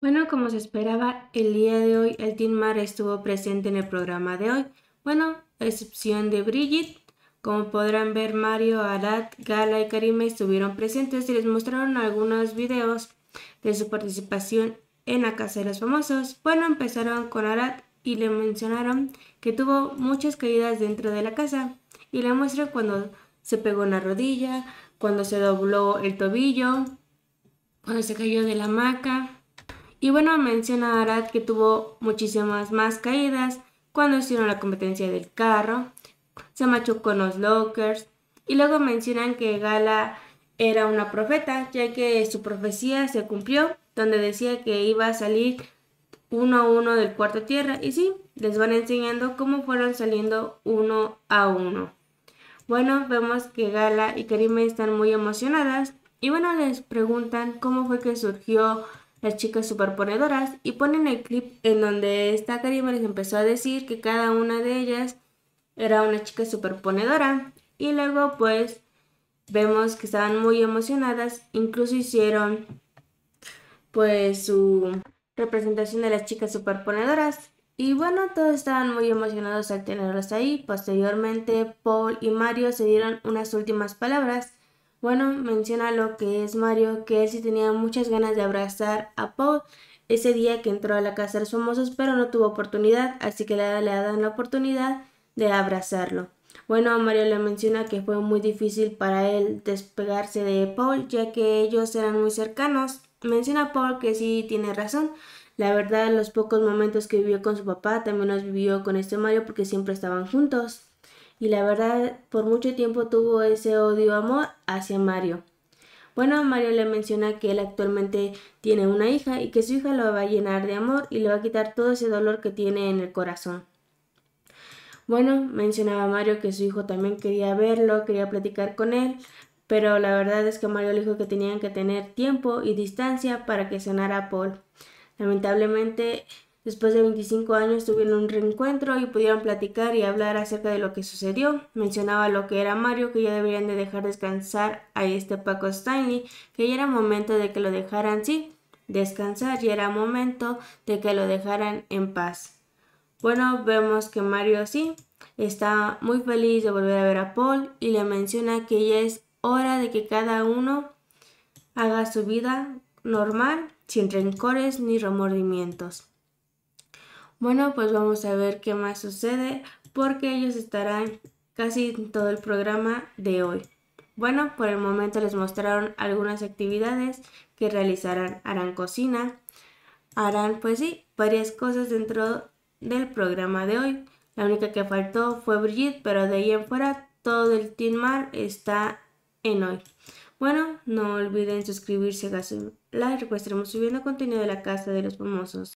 Bueno, como se esperaba, el día de hoy el Team Mar estuvo presente en el programa de hoy. Bueno, excepción de Brigitte, como podrán ver, Mario, Arad, Gala y Karima estuvieron presentes y les mostraron algunos videos de su participación en la Casa de los Famosos. Bueno, empezaron con Arad y le mencionaron que tuvo muchas caídas dentro de la casa y le muestran cuando se pegó una rodilla, cuando se dobló el tobillo, cuando se cayó de la hamaca y bueno, menciona Arad que tuvo muchísimas más caídas cuando hicieron la competencia del carro, se machucó con los Lockers, y luego mencionan que Gala era una profeta, ya que su profecía se cumplió, donde decía que iba a salir uno a uno del cuarto tierra, y sí, les van enseñando cómo fueron saliendo uno a uno. Bueno, vemos que Gala y Karime están muy emocionadas, y bueno, les preguntan cómo fue que surgió las chicas superponedoras y ponen el clip en donde esta Karima les empezó a decir que cada una de ellas era una chica superponedora y luego pues vemos que estaban muy emocionadas, incluso hicieron pues su representación de las chicas superponedoras y bueno, todos estaban muy emocionados al tenerlas ahí. Posteriormente, Paul y Mario se dieron unas últimas palabras bueno, menciona lo que es Mario, que él sí tenía muchas ganas de abrazar a Paul ese día que entró a la casa de los famosos, pero no tuvo oportunidad, así que le, le dado la oportunidad de abrazarlo. Bueno, Mario le menciona que fue muy difícil para él despegarse de Paul, ya que ellos eran muy cercanos. Menciona a Paul que sí tiene razón. La verdad, los pocos momentos que vivió con su papá también los vivió con este Mario porque siempre estaban juntos y la verdad por mucho tiempo tuvo ese odio-amor hacia Mario. Bueno, Mario le menciona que él actualmente tiene una hija y que su hija lo va a llenar de amor y le va a quitar todo ese dolor que tiene en el corazón. Bueno, mencionaba Mario que su hijo también quería verlo, quería platicar con él, pero la verdad es que Mario le dijo que tenían que tener tiempo y distancia para que sanara Paul. Lamentablemente Después de 25 años tuvieron un reencuentro y pudieron platicar y hablar acerca de lo que sucedió. Mencionaba lo que era Mario, que ya deberían de dejar descansar a este Paco Stanley, que ya era momento de que lo dejaran, sí, descansar, ya era momento de que lo dejaran en paz. Bueno, vemos que Mario sí está muy feliz de volver a ver a Paul y le menciona que ya es hora de que cada uno haga su vida normal, sin rencores ni remordimientos. Bueno, pues vamos a ver qué más sucede porque ellos estarán casi en todo el programa de hoy. Bueno, por el momento les mostraron algunas actividades que realizarán. Harán cocina, harán pues sí, varias cosas dentro del programa de hoy. La única que faltó fue Brigitte, pero de ahí en fuera todo el Team Mar está en hoy. Bueno, no olviden suscribirse a su like, subiendo contenido de la Casa de los Famosos.